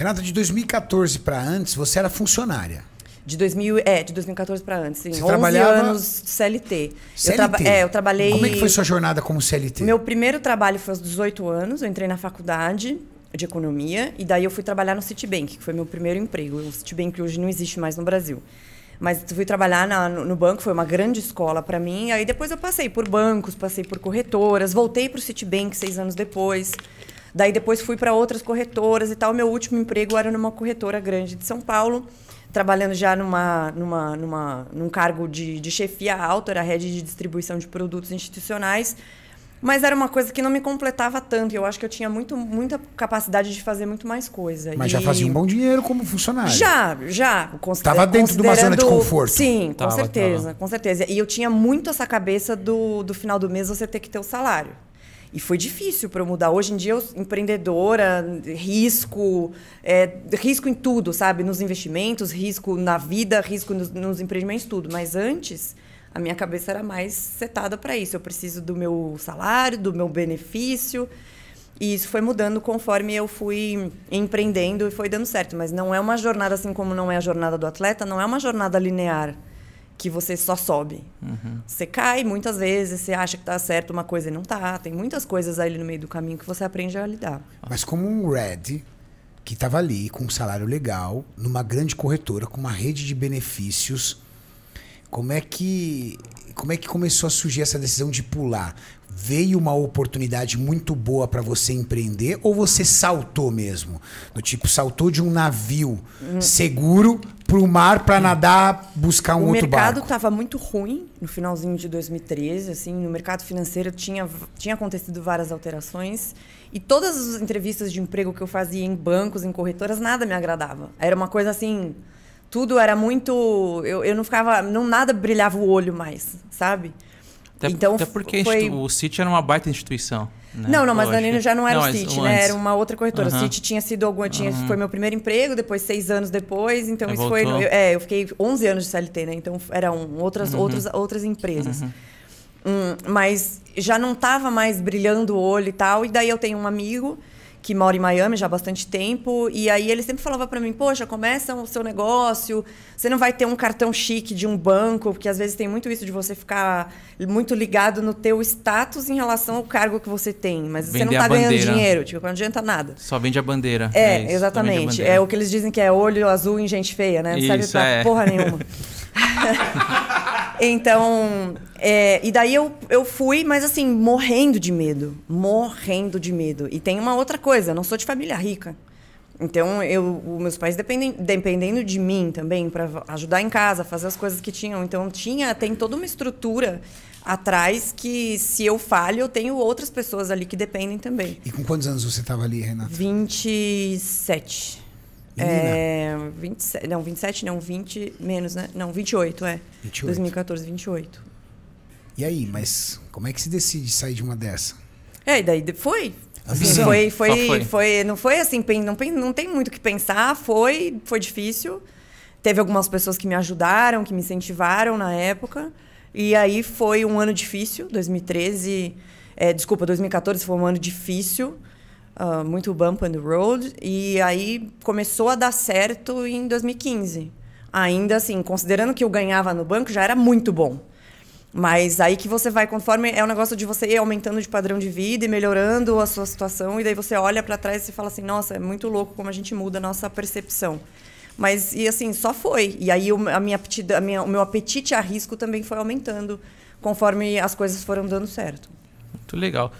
Renata, de 2014 para antes, você era funcionária. De 2000, é, de 2014 para antes, sim. Você 11 trabalhava... anos CLT. CLT? Eu traba... É, eu trabalhei... Como é que foi sua jornada como CLT? Meu primeiro trabalho foi aos 18 anos, eu entrei na faculdade de economia e daí eu fui trabalhar no Citibank, que foi meu primeiro emprego. O Citibank hoje não existe mais no Brasil. Mas fui trabalhar na, no banco, foi uma grande escola para mim. Aí depois eu passei por bancos, passei por corretoras, voltei para o Citibank seis anos depois. Daí depois fui para outras corretoras e tal. Meu último emprego era numa corretora grande de São Paulo, trabalhando já numa, numa, numa, num cargo de, de chefia alta, era rede de distribuição de produtos institucionais. Mas era uma coisa que não me completava tanto. Eu acho que eu tinha muito, muita capacidade de fazer muito mais coisa. Mas e... já fazia um bom dinheiro como funcionário. Já, já. estava dentro de uma zona de conforto. Sim, tava, com certeza, tava. com certeza. E eu tinha muito essa cabeça do, do final do mês você ter que ter o salário. E foi difícil para eu mudar. Hoje em dia, eu empreendedora, risco, é, risco em tudo, sabe? Nos investimentos, risco na vida, risco nos, nos empreendimentos, tudo. Mas antes, a minha cabeça era mais setada para isso. Eu preciso do meu salário, do meu benefício. E isso foi mudando conforme eu fui empreendendo e foi dando certo. Mas não é uma jornada assim como não é a jornada do atleta, não é uma jornada linear que você só sobe. Uhum. Você cai muitas vezes, você acha que tá certo uma coisa e não tá. Tem muitas coisas ali no meio do caminho que você aprende a lidar. Mas como um Red que estava ali com um salário legal, numa grande corretora, com uma rede de benefícios, como é que como é que começou a surgir essa decisão de pular? Veio uma oportunidade muito boa para você empreender ou você saltou mesmo? Do tipo, saltou de um navio uhum. seguro para o mar para uhum. nadar, buscar um o outro barco? O mercado estava muito ruim no finalzinho de 2013, assim, no mercado financeiro tinha, tinha acontecido várias alterações e todas as entrevistas de emprego que eu fazia em bancos, em corretoras, nada me agradava. Era uma coisa assim, tudo era muito. Eu, eu não ficava. Não, nada brilhava o olho mais, sabe? Até, então, até porque foi... o City era uma baita instituição. Né? Não, não, mas a Danilo já não era não, o City, né? Era uma outra corretora. Uhum. O City tinha sido alguma. Tinha, uhum. Foi meu primeiro emprego, depois seis anos depois. Então, Aí isso voltou. foi. Eu, é, eu fiquei 11 anos de CLT, né? Então, eram outras, uhum. outras, outras empresas. Uhum. Hum, mas já não estava mais brilhando o olho e tal. E daí eu tenho um amigo que mora em Miami já há bastante tempo, e aí ele sempre falava para mim, poxa, começa o seu negócio, você não vai ter um cartão chique de um banco, porque às vezes tem muito isso de você ficar muito ligado no teu status em relação ao cargo que você tem, mas Vender você não tá ganhando dinheiro, tipo, não adianta nada. Só vende a bandeira. É, é isso, exatamente. É o que eles dizem que é olho azul em gente feia, né? Não isso, serve pra é. porra nenhuma. Então, é, e daí eu, eu fui, mas assim, morrendo de medo. Morrendo de medo. E tem uma outra coisa, eu não sou de família rica. Então, eu, meus pais dependem, dependendo de mim também, para ajudar em casa, fazer as coisas que tinham. Então, tinha, tem toda uma estrutura atrás que, se eu falho, eu tenho outras pessoas ali que dependem também. E com quantos anos você estava ali, Renata? 27. É, 27, não, 27 não, 20 menos, né? Não, 28, é. 28. 2014, 28. E aí, mas como é que se decide sair de uma dessa? É, e daí foi. Assim, foi, foi, foi, foi, não foi assim, não, não tem muito o que pensar, foi, foi difícil. Teve algumas pessoas que me ajudaram, que me incentivaram na época. E aí foi um ano difícil, 2013. É, desculpa, 2014 foi um ano difícil. Uh, muito bump on the road. E aí começou a dar certo em 2015. Ainda assim, considerando que eu ganhava no banco, já era muito bom. Mas aí que você vai, conforme é um negócio de você ir aumentando de padrão de vida e melhorando a sua situação, e daí você olha para trás e fala assim: nossa, é muito louco como a gente muda a nossa percepção. Mas, e assim, só foi. E aí a minha, a minha o meu apetite a risco também foi aumentando conforme as coisas foram dando certo. Muito legal.